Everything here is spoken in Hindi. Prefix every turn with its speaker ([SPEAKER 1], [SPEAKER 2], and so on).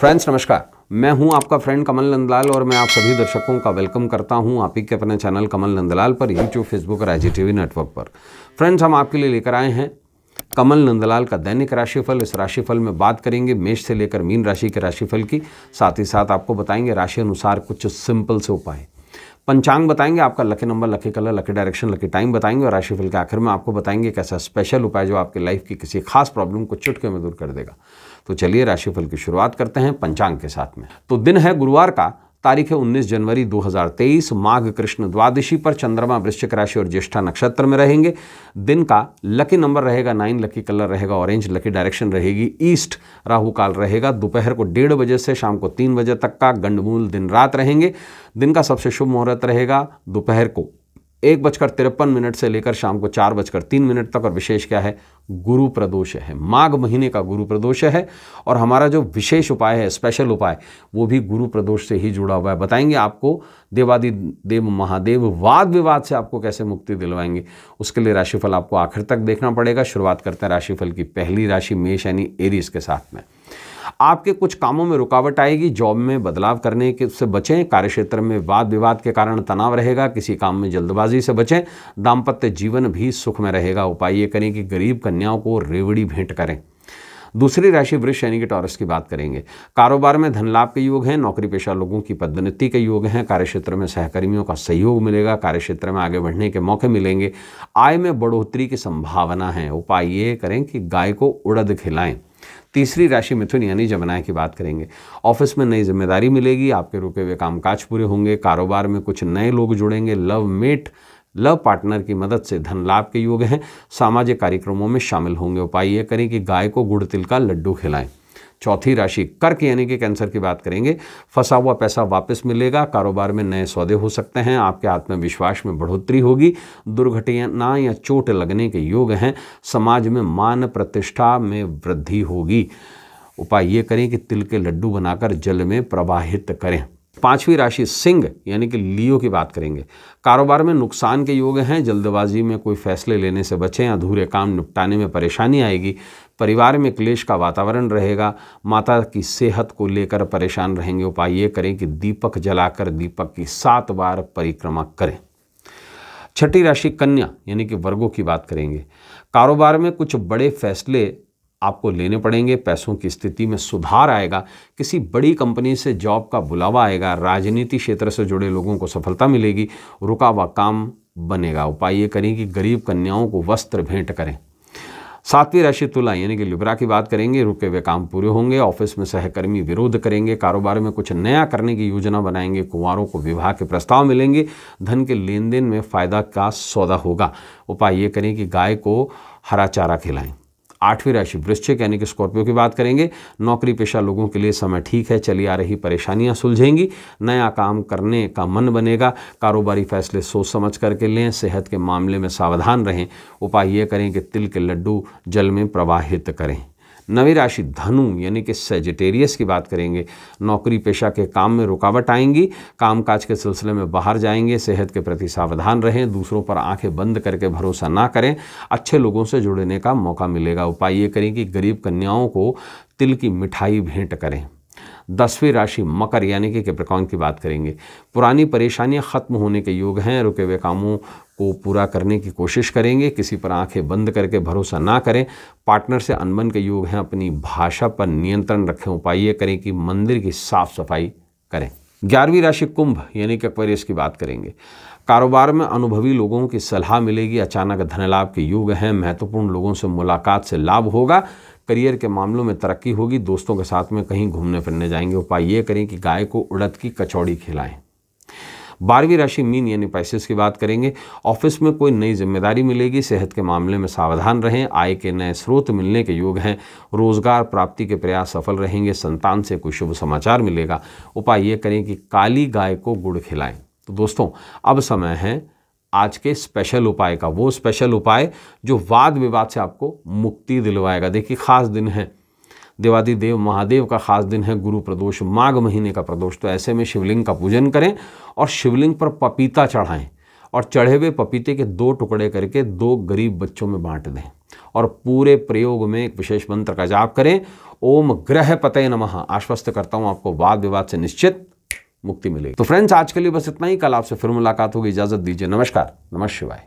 [SPEAKER 1] फ्रेंड्स नमस्कार मैं हूं आपका फ्रेंड कमल नंदलाल और मैं आप सभी दर्शकों का वेलकम करता हूं आप ही के अपने चैनल कमल नंदलाल पर यूट्यूब फेसबुक और आई नेटवर्क पर फ्रेंड्स हम आपके लिए लेकर आए हैं कमल नंदलाल का दैनिक राशिफल इस राशिफल में बात करेंगे मेष से लेकर मीन राशि के राशिफल की साथ ही साथ आपको बताएंगे राशि अनुसार कुछ सिंपल से उपाय पंचांग बताएंगे आपका lucky number lucky colour lucky direction lucky time बताएंगे और राशिफल के आखिर में आपको बताएंगे कैसा स्पेशल उपाय जो आपके लाइफ की किसी खास प्रॉब्लम को चुटके में दूर कर देगा तो चलिए राशिफल की शुरुआत करते हैं पंचांग के साथ में तो दिन है गुरुवार का तारीख है उन्नीस जनवरी 2023 माघ कृष्ण द्वादशी पर चंद्रमा वृश्चिक राशि और ज्येष्ठा नक्षत्र में रहेंगे दिन का लकी नंबर रहेगा नाइन लकी कलर रहेगा ऑरेंज लकी डायरेक्शन रहेगी ईस्ट राहु काल रहेगा दोपहर को डेढ़ बजे से शाम को तीन बजे तक का गंडमूल दिन रात रहेंगे दिन का सबसे शुभ मुहूर्त रहेगा दोपहर को एक बजकर तिरपन मिनट से लेकर शाम को चार बजकर तीन मिनट तक और विशेष क्या है गुरु प्रदोष है माघ महीने का गुरु प्रदोष है और हमारा जो विशेष उपाय है स्पेशल उपाय वो भी गुरु प्रदोष से ही जुड़ा हुआ है बताएंगे आपको देवादि देव महादेव वाद विवाद से आपको कैसे मुक्ति दिलवाएंगे उसके लिए राशिफल आपको आखिर तक देखना पड़ेगा शुरुआत करते हैं राशिफल की पहली राशि मेष यानी एरीज के साथ में आपके कुछ कामों में रुकावट आएगी जॉब में बदलाव करने के से बचें कार्य क्षेत्र में वाद विवाद के कारण तनाव रहेगा किसी काम में जल्दबाजी से बचें दाम्पत्य जीवन भी सुख में रहेगा उपाय ये करें कि गरीब कन्याओं को रेवड़ी भेंट करें दूसरी राशि वृक्ष यानी कि टॉरस की बात करेंगे कारोबार में धन लाभ के योग हैं नौकरी पेशा लोगों की पदोन्नति के योग हैं कार्यक्षेत्र में सहकर्मियों का सहयोग मिलेगा कार्यक्षेत्र में आगे बढ़ने के मौके मिलेंगे आय में बढ़ोतरी की संभावना है उपाय ये करें कि गाय को उड़द खिलाएं तीसरी राशि मिथुन यानी जमुनाए की बात करेंगे ऑफिस में नई जिम्मेदारी मिलेगी आपके रुके हुए कामकाज पूरे होंगे कारोबार में कुछ नए लोग जुड़ेंगे लव मेट लव पार्टनर की मदद से धन लाभ के योग हैं सामाजिक कार्यक्रमों में शामिल होंगे उपाय ये करें कि गाय को गुड़ तिल का लड्डू खिलाएं चौथी राशि कर्क यानी कि कैंसर की बात करेंगे फंसा हुआ पैसा वापस मिलेगा कारोबार में नए सौदे हो सकते हैं आपके आत्मविश्वास में बढ़ोतरी होगी दुर्घटना या चोट लगने के योग हैं समाज में मान प्रतिष्ठा में वृद्धि होगी उपाय ये करें कि तिल के लड्डू बनाकर जल में प्रवाहित करें पांचवी राशि सिंह यानी कि लियो की बात करेंगे कारोबार में नुकसान के योग हैं जल्दबाजी में कोई फैसले लेने से बचें अधूरे काम निपटाने में परेशानी आएगी परिवार में क्लेश का वातावरण रहेगा माता की सेहत को लेकर परेशान रहेंगे उपाय ये करें कि दीपक जलाकर दीपक की सात बार परिक्रमा करें छठी राशि कन्या यानी कि वर्गों की बात करेंगे कारोबार में कुछ बड़े फैसले आपको लेने पड़ेंगे पैसों की स्थिति में सुधार आएगा किसी बड़ी कंपनी से जॉब का बुलावा आएगा राजनीति क्षेत्र से जुड़े लोगों को सफलता मिलेगी रुका हुआ काम बनेगा उपाय ये करें कि गरीब कन्याओं को वस्त्र भेंट करें सातवीं राशि तुला यानी कि लिब्रा की बात करेंगे रुके हुए काम पूरे होंगे ऑफिस में सहकर्मी विरोध करेंगे कारोबार में कुछ नया करने की योजना बनाएंगे कुंवारों को विवाह के प्रस्ताव मिलेंगे धन के लेन देन में फायदा का सौदा होगा उपाय ये करें कि गाय को हरा चारा खिलाएं आठवीं राशि वृश्चिक यानी कि स्कॉर्पियो की बात करेंगे नौकरी पेशा लोगों के लिए समय ठीक है चली आ रही परेशानियां सुलझेंगी नया काम करने का मन बनेगा कारोबारी फैसले सोच समझ करके लें सेहत के मामले में सावधान रहें उपाय ये करें कि तिल के लड्डू जल में प्रवाहित करें नवी राशि धनु यानी कि सेजिटेरियस की बात करेंगे नौकरी पेशा के काम में रुकावट आएंगी कामकाज के सिलसिले में बाहर जाएंगे सेहत के प्रति सावधान रहें दूसरों पर आंखें बंद करके भरोसा ना करें अच्छे लोगों से जुड़ने का मौका मिलेगा उपाय ये करें कि गरीब कन्याओं को तिल की मिठाई भेंट करें दसवीं राशि मकर यानी कि कैप्रिकॉन की बात करेंगे पुरानी परेशानियां ख़त्म होने के योग हैं रुके हुए कामों को पूरा करने की कोशिश करेंगे किसी पर आंखें बंद करके भरोसा ना करें पार्टनर से अनबन के योग हैं अपनी भाषा पर नियंत्रण रखें उपाय करें कि मंदिर की साफ़ सफाई करें ग्यारहवीं राशि कुंभ यानी कि अक्वेरियस की बात करेंगे कारोबार में अनुभवी लोगों की सलाह मिलेगी अचानक धन लाभ के योग हैं महत्वपूर्ण लोगों से मुलाकात से लाभ होगा करियर के मामलों में तरक्की होगी दोस्तों के साथ में कहीं घूमने फिरने जाएंगे उपाय ये करें कि गाय को उड़द की कचौड़ी खिलाएं बारहवीं राशि मीन यानी पैसेस की बात करेंगे ऑफिस में कोई नई जिम्मेदारी मिलेगी सेहत के मामले में सावधान रहें आय के नए स्रोत मिलने के योग हैं रोजगार प्राप्ति के प्रयास सफल रहेंगे संतान से कोई शुभ समाचार मिलेगा उपाय ये करें कि काली गाय को गुड़ खिलाएं तो दोस्तों अब समय है आज के स्पेशल उपाय का वो स्पेशल उपाय जो वाद विवाद से आपको मुक्ति दिलवाएगा देखिए खास दिन है देवादि देव महादेव का खास दिन है गुरु प्रदोष माघ महीने का प्रदोष तो ऐसे में शिवलिंग का पूजन करें और शिवलिंग पर पपीता चढ़ाएं और चढ़े हुए पपीते के दो टुकड़े करके दो गरीब बच्चों में बांट दें और पूरे प्रयोग में एक विशेष मंत्र का जाप करें ओम ग्रह पतय नमः आश्वस्त करता हूँ आपको वाद विवाद से निश्चित मुक्ति मिलेगी तो फ्रेंड्स आज के लिए बस इतना ही कल आपसे फिर मुलाकात होगी इजाजत दीजिए नमस्कार नमस्कार शिवाय